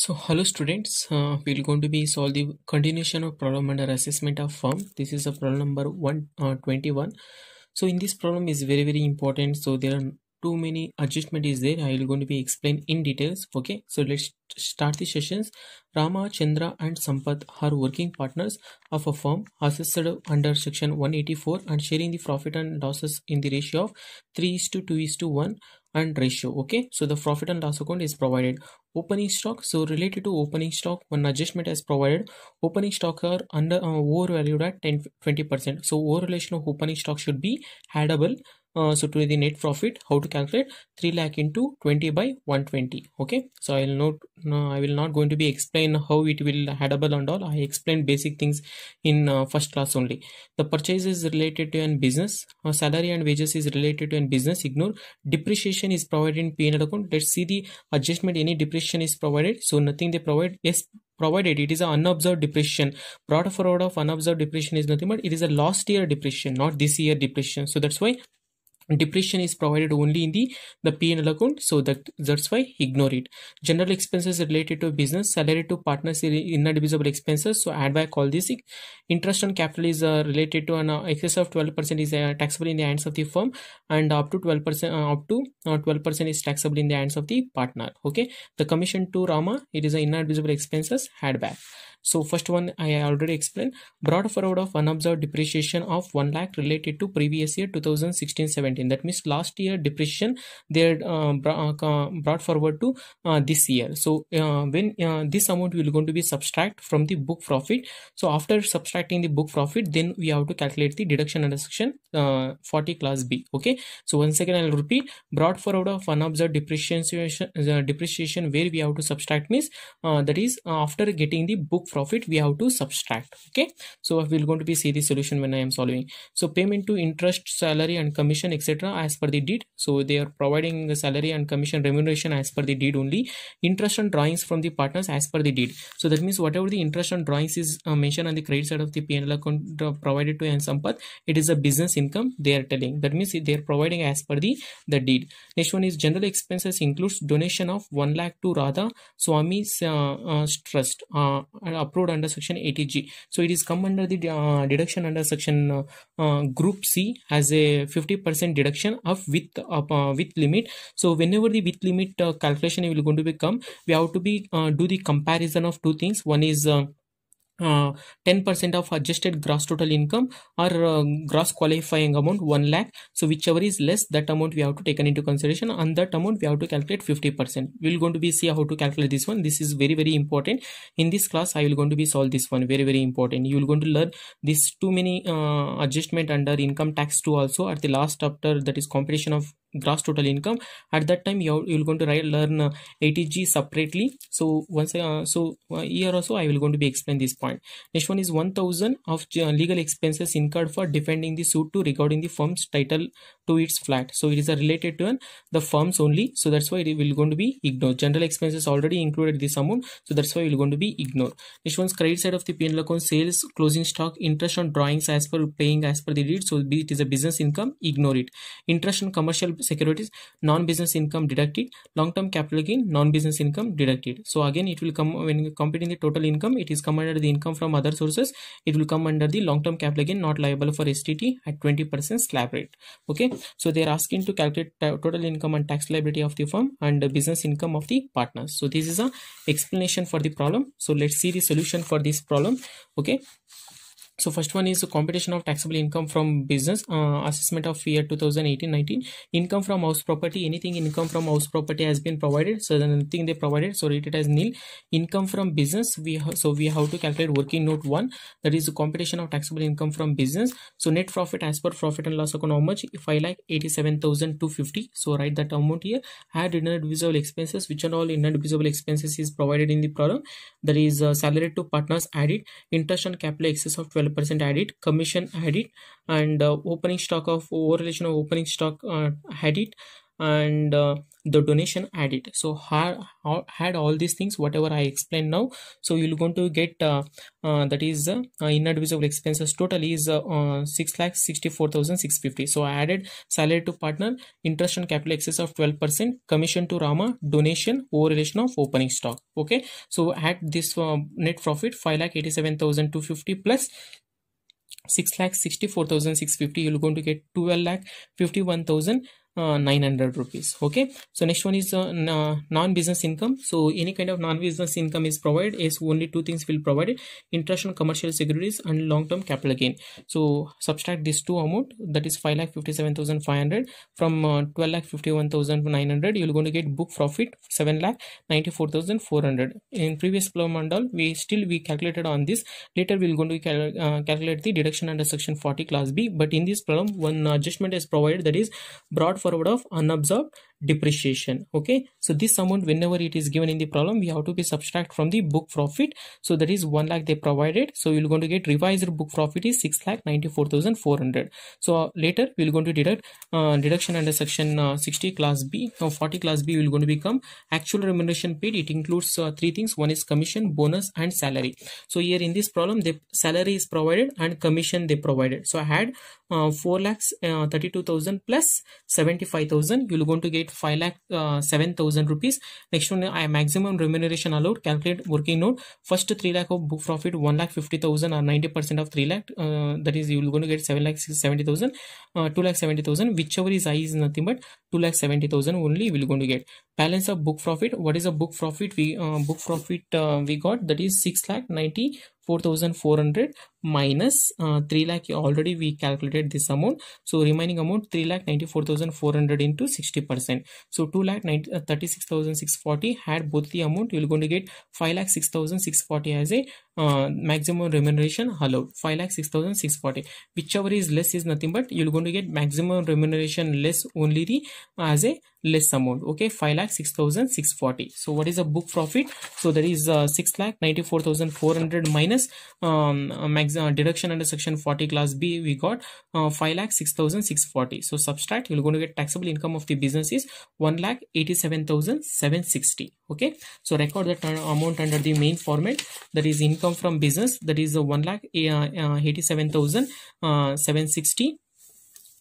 So hello students, uh, we're going to be solve the continuation of problem under assessment of firm. This is a problem number 121. Uh, so in this problem is very very important. So there are too many adjustment is there. I will going to be explain in details. Okay, so let's start the sessions. Rama, Chandra and Sampath are working partners of a firm assessed under section 184 and sharing the profit and losses in the ratio of 3 is to 2 is to 1 and ratio okay so the profit and loss account is provided opening stock so related to opening stock one adjustment is provided opening stock are under uh, overvalued at 10 20 percent so relation of opening stock should be addable uh, so to the net profit how to calculate 3 lakh into 20 by 120 okay so i will not no, i will not going to be explain how it will addable and all i explained basic things in uh, first class only the purchase is related to an business uh, salary and wages is related to an business ignore depreciation is provided in p&l account let's see the adjustment any depreciation is provided so nothing they provide yes provided it is an unobserved depreciation brought forward of unobserved depreciation is nothing but it is a last year depreciation not this year depreciation so that's why depreciation is provided only in the the p&l account so that that's why ignore it general expenses related to business salary to partners divisible expenses so add back all this interest on capital is uh, related to an uh, excess of 12% is uh, taxable in the hands of the firm and up to 12% uh, up to 12% uh, is taxable in the hands of the partner okay the commission to rama it is an divisible expenses add back so first one I already explained brought forward of unobserved depreciation of 1 lakh related to previous year 2016-17 that means last year depreciation they uh, uh brought forward to uh, this year. So uh, when uh, this amount will going to be subtract from the book profit. So after subtracting the book profit then we have to calculate the deduction under section uh, 40 class B. Okay. So once again I'll repeat brought forward of unobserved depreciation depreciation where we have to subtract means that is after getting the book profit we have to subtract okay so we're going to be see the solution when i am solving so payment to interest salary and commission etc as per the deed so they are providing the salary and commission remuneration as per the deed only interest and drawings from the partners as per the deed so that means whatever the interest and drawings is uh, mentioned on the credit side of the pnl account uh, provided to and sampath it is a business income they are telling that means they are providing as per the the deed next one is general expenses includes donation of 1 lakh to radha swami's uh, uh, trust uh, approved under section 80G. So it is come under the uh, deduction under section uh, uh, group C as a 50% deduction of width of width limit. So whenever the width limit calculation will going to become, we have to be do the comparison of two things. One is 10% uh, of adjusted gross total income or uh, gross qualifying amount 1 lakh so whichever is less that amount we have to take into consideration and that amount we have to calculate 50% we're going to be see how to calculate this one this is very very important in this class i will going to be solve this one very very important you will going to learn this too many uh, adjustment under income tax too also at the last chapter that is competition of gross total income at that time you're, you're going to write, learn uh, atg separately so once uh, so uh, here also i will going to be explain this point next one is 1000 of uh, legal expenses incurred for defending the suit to regarding the firm's title to its flat so it is related to an, the firms only so that's why it will going to be ignored general expenses already included this amount so that's why it will going to be ignored next one's credit side of the p&l account sales closing stock interest on drawings as per paying as per the deed so it is a business income ignore it interest on commercial securities non-business income deducted long-term capital gain non-business income deducted so again it will come when you compute in the total income it is come under the income from other sources it will come under the long-term capital gain not liable for STT at 20% slab rate okay so they are asking to calculate total income and tax liability of the firm and the business income of the partners so this is a explanation for the problem so let's see the solution for this problem okay so first one is the computation of taxable income from business uh, assessment of year 2018-19 income from house property anything income from house property has been provided so then thing they provided so rated as nil income from business we so we have to calculate working note 1 that is the computation of taxable income from business so net profit as per profit and loss account how much if I like 87,250 so write that amount here add inadvisable expenses which are all inadvisable expenses is provided in the problem that is uh, salary to partners added interest on capital excess of 12 percent added commission added and uh, opening stock of relation of opening stock uh, added and uh, the donation added so ha, had all these things whatever i explained now so you're going to get uh, uh, that is uh, inadmissible expenses total is uh, uh six lakh sixty four thousand six fifty so i added salary to partner interest on capital excess of 12 percent commission to rama donation overrelation of opening stock okay so at this uh, net profit five lakh eighty seven thousand two fifty plus six lakh sixty four thousand six fifty you're going to get 12 lakh 51 thousand uh, 900 rupees okay so next one is uh, non-business income so any kind of non-business income is provided is only two things will provided interest on commercial securities and long-term capital gain so subtract these two amount that is 5 lakh 57500 from uh, 12 lakh 51900 you're going to get book profit 7 lakh 94400 in previous flow mandal we still we calculated on this later we're going to cal uh, calculate the deduction under section 40 class b but in this problem one adjustment is provided that is brought for forward of unobserved depreciation okay so this amount whenever it is given in the problem we have to be subtract from the book profit so that is 1 lakh they provided so you're going to get revised book profit is 6 lakh 94400 so uh, later we're going to deduct uh, deduction under section uh, 60 class b now uh, 40 class b will going to become actual remuneration paid it includes uh, three things one is commission bonus and salary so here in this problem the salary is provided and commission they provided so i had uh, 4 lakhs uh, 32000 plus 75000 you're going to get get 5 lakh uh, 7000 rupees next one i maximum remuneration allowed calculate working note first 3 lakh of book profit 1 lakh 50000 or 90 percent of 3 lakh uh, that is you're going to get 7 lakh 70000 uh, 2 lakh 70000 whichever is high is nothing but 2 lakh 70000 only you going to get balance of book profit what is a book profit we uh, book profit uh, we got that is 6 lakh 94400 minus uh, 3 lakh already we calculated this amount so remaining amount 3 lakh 94400 into 60 percent so 2 lakh uh, 36640 had both the amount you're going to get 5 lakh 6640 as a uh, maximum remuneration allowed 5 lakh 6640 whichever is less is nothing but you're going to get maximum remuneration less only the as a less amount okay 5 lakh 6640 so what is the book profit so there is uh, 6 lakh 94400 minus um max uh, deduction under section 40 class b we got uh, 5 lakh 6640 so subtract you're going to get taxable income of the business is 1 lakh 87760 okay so record the amount under the main format that is income from business that is uh, 1 lakh uh, uh, 87760 uh,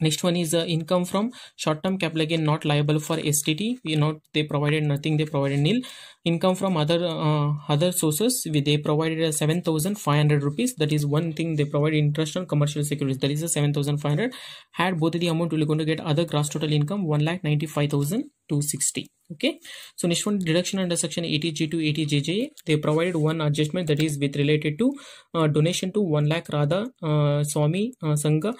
next one is uh, income from short-term capital again not liable for stt you know they provided nothing they provided nil income from other uh, other sources they provided 7500 rupees that is one thing they provide international commercial securities that is a 7500 had both the amount we're going to get other gross total income 1 lakh 95260 okay so next one deduction under section 80g to 80jj they provided one adjustment that is with related to uh, donation to 1 lakh radha uh, swami uh, sangha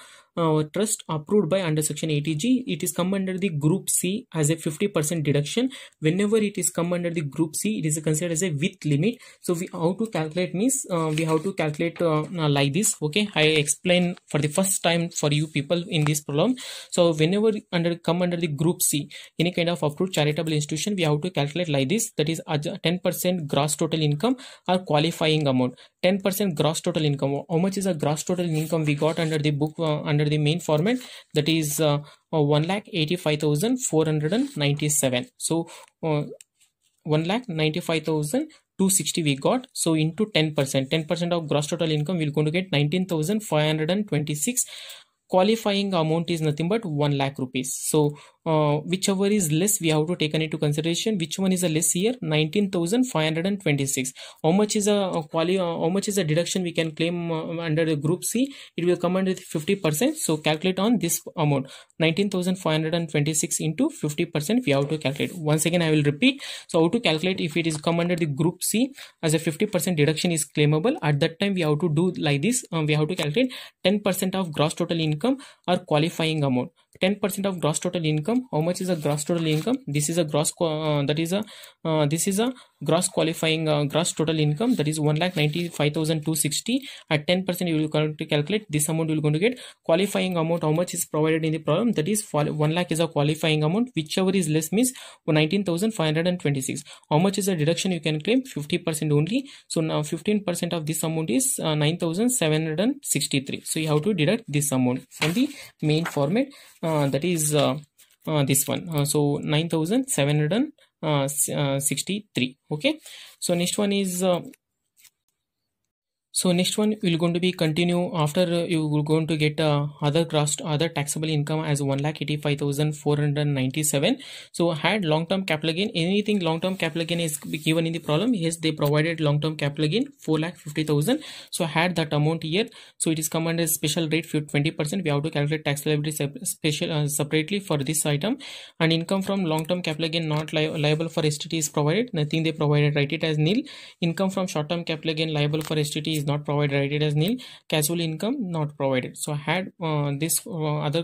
uh, trust approved by under section 80g it is come under the group c as a 50 percent deduction whenever it is come under the group see it is considered as a width limit so we how to calculate means uh, we have to calculate uh, uh, like this okay i explain for the first time for you people in this problem so whenever under come under the group c any kind of approved charitable institution we have to calculate like this that is 10% gross total income or qualifying amount 10% gross total income how much is a gross total income we got under the book uh, under the main format that is uh, uh, eighty-five thousand four hundred and ninety-seven. So uh, one lakh ninety five thousand two sixty we got so into 10% 10% of gross total income we're going to get 19526 qualifying amount is nothing but 1 lakh rupees so uh, whichever is less we have to take into consideration which one is a less here 19526 how much is a, a quali uh, how much is a deduction we can claim uh, under the group c it will come under 50% so calculate on this amount 19526 into 50% we have to calculate once again i will repeat so how to calculate if it is come under the group c as a 50% deduction is claimable at that time we have to do like this um, we have to calculate 10% of gross total income income or qualifying amount. 10% of gross total income how much is a gross total income this is a gross uh, that is a uh, this is a gross qualifying uh, gross total income that is 1,95,260 at 10% you will calculate this amount you will going to get qualifying amount how much is provided in the problem that is 1 lakh is a qualifying amount whichever is less means 19,526 how much is a deduction you can claim 50% only so now 15% of this amount is uh, 9,763 so you have to deduct this amount from the main format uh, that is uh, uh, this one so 9763 okay so next one is so next one will are going to be continue after uh, you will going to get uh, other cross other taxable income as one lakh eighty five thousand four hundred ninety seven. So had long term capital gain anything long term capital gain is given in the problem. Yes, they provided long term capital gain four lakh fifty thousand. So had that amount here. So it is come under special rate twenty percent. We have to calculate tax liability special uh, separately for this item. And income from long term capital gain not li liable for STT is provided. Nothing they provided. Write it as nil. Income from short term capital gain liable for STT is not provided right it is nil casual income not provided so had uh, this uh, other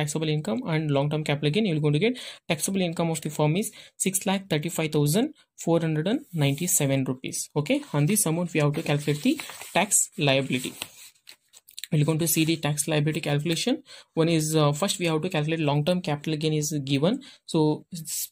taxable income and long-term capital gain you're going to get taxable income of the firm is 6 lakh 35497 rupees okay on this amount we have to calculate the tax liability we're going to see the tax liability calculation one is uh, first we have to calculate long-term capital gain is given so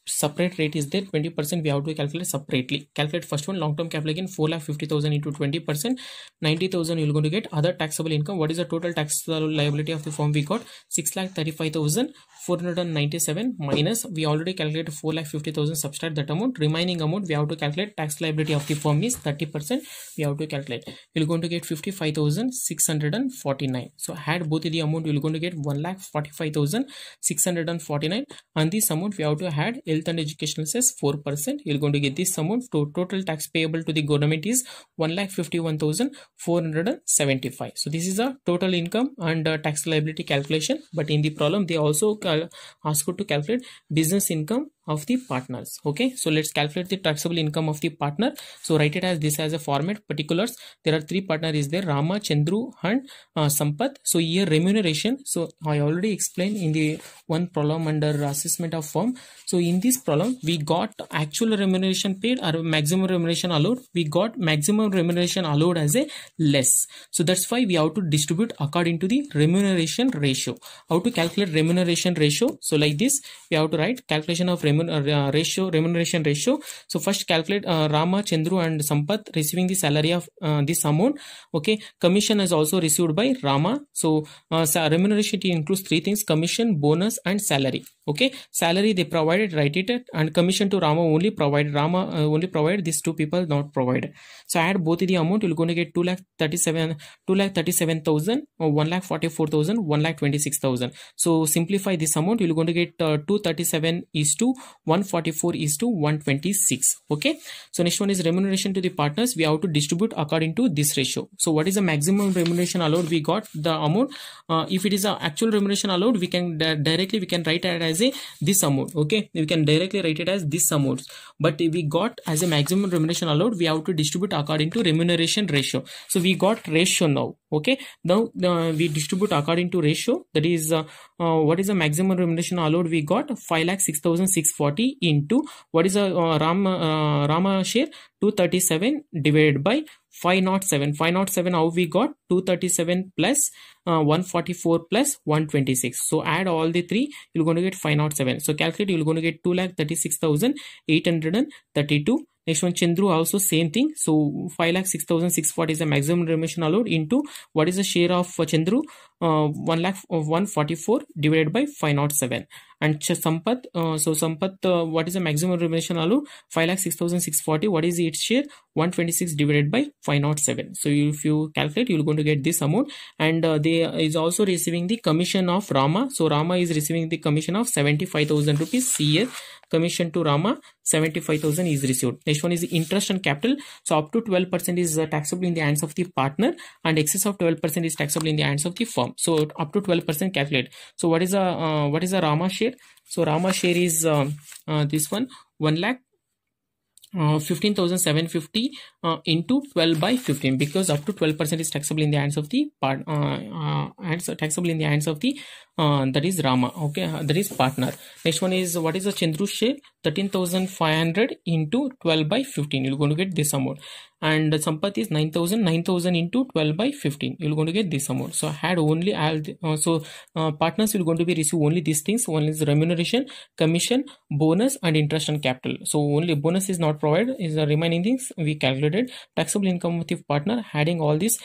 separate rate is there 20 percent we have to calculate separately calculate first one long-term capital gain 4 lakh 50 thousand into 20 percent 90 thousand you're going to get other taxable income what is the total tax liability of the firm we got 6 lakh 35 thousand 497 minus we already calculated 4 lakh 50 thousand subtract that amount remaining amount we have to calculate tax liability of the firm is 30 percent we have to calculate you're going to get fifty five thousand six hundred and 49 so add both the amount you're going to get 1 lakh 45649 and this amount we have to add health and educational says 4 percent you're going to get this amount to total tax payable to the government is 1 lakh 51475 so this is a total income and uh, tax liability calculation but in the problem they also ask you to calculate business income of the partners okay so let's calculate the taxable income of the partner so write it as this as a format particulars there are three partner is there rama chandru and uh, sampath so here remuneration so i already explained in the one problem under assessment of firm so in this problem we got actual remuneration paid or maximum remuneration allowed we got maximum remuneration allowed as a less so that's why we have to distribute according to the remuneration ratio how to calculate remuneration ratio so like this we have to write calculation of remuneration uh, ratio remuneration ratio so first calculate uh, rama chandru and sampath receiving the salary of uh, this amount okay commission is also received by rama so uh, remuneration includes three things commission bonus and salary okay salary they provided write it and commission to rama only provide rama uh, only provide these two people not provide so add both the amount you're going to get 2 lakh 37 2 lakh 37000 or 1 lakh 44000 1 lakh 26000 so simplify this amount you're going to get uh, 237 is to 144 is to 126 okay so next one is remuneration to the partners we have to distribute according to this ratio so what is the maximum remuneration allowed we got the amount uh, if it is an actual remuneration allowed we can directly we can write it as a this amount okay we can directly write it as this amount but we got as a maximum remuneration allowed we have to distribute according to remuneration ratio so we got ratio now okay now uh, we distribute according to ratio that is uh, uh, what is the maximum remuneration allowed we got 5 lakh 6640 into what is a uh, Ram, uh, Rama share 237 divided by 507 507 how we got 237 plus, uh, 144 plus 126 so add all the three you're going to get 507 so calculate you're going to get 2 lakh 36832 Next one, Chandru also same thing. So 5 lakh 6,640 is the maximum remission allowed into what is the share of uh, Chandru? Uh, 1 lakh uh, 144 divided by 507. And uh, so Sampat, uh, what is the maximum remuneration allo? 5,6,640. What is its share? 126 divided by 507. So if you calculate, you're going to get this amount. And uh, they is also receiving the commission of Rama. So Rama is receiving the commission of 75,000 rupees CA commission to Rama 75,000 is received. Next one is the interest and capital. So up to 12% is uh, taxable in the hands of the partner and excess of 12% is taxable in the hands of the firm. So up to 12% calculate. So what is the uh, what is Rama share? right so rama share is uh, uh, this one 1 lakh uh, 15,750 uh, into 12 by 15 because up to 12% is taxable in the hands of the part uh, uh, taxable in the hands of the uh, that is Rama. Okay, uh, that is partner. Next one is what is the Chandru 13,500 into 12 by 15. You're going to get this amount. And the Sampath is 9,000, 9,000 into 12 by 15. You're going to get this amount. So I had only, uh, so uh, partners, you're going to be receive only these things. One is remuneration, commission, bonus, and interest on capital. So only bonus is not provided. Is the remaining things we calculated. Taxable income of the partner, adding all this.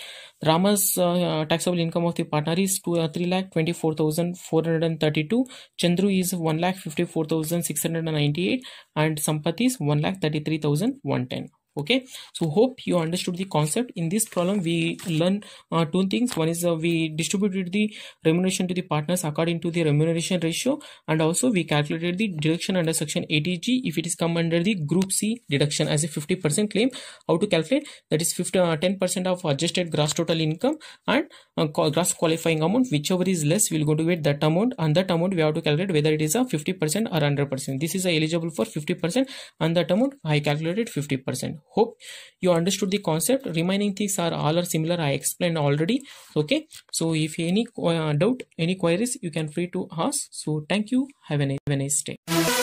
Rama's uh, uh taxable income of the partner is two, uh, 3 lakh 24,000. Four hundred and thirty-two. Chandru is 1,54,698 and Sampath is 1,33,110 okay so hope you understood the concept in this problem we learn uh, two things one is uh, we distributed the remuneration to the partners according to the remuneration ratio and also we calculated the deduction under section 80g if it is come under the group c deduction as a 50 percent claim how to calculate that is 50 uh, 10 uh, percent of adjusted gross total income and uh, gross qualifying amount whichever is less we'll go to get that amount and that amount we have to calculate whether it is a 50 percent or 100 percent this is uh, eligible for 50 percent and that amount i calculated 50 percent hope you understood the concept remaining things are all are similar i explained already okay so if any uh, doubt any queries you can free to ask so thank you have a nice, have a nice day